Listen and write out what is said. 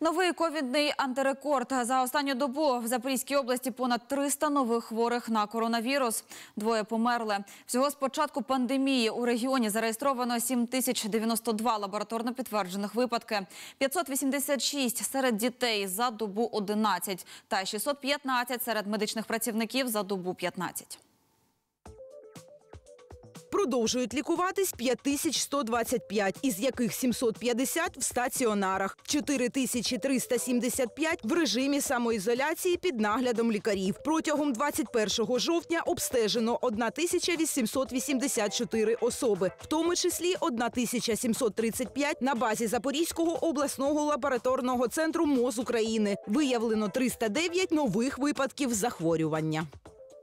Новий ковідний антирекорд за останню добу в Запорізькій області понад 300 нових хворих на коронавірус. Двоє померли. Всього з початку пандемії у регіоні зареєстровано 7092 лабораторно підтверджених випадки, 586 серед дітей за добу 11 та 615 серед медичних працівників за добу 15 продовжують лікуватись 5125, із яких 750 в стаціонарах, 4375 в режимі самоізоляції під наглядом лікарів. Протягом 21 жовтня обстежено 1884 особи, в тому числі 1735 на базі Запорізького обласного лабораторного центру МОЗ України. Виявлено 309 нових випадків захворювання.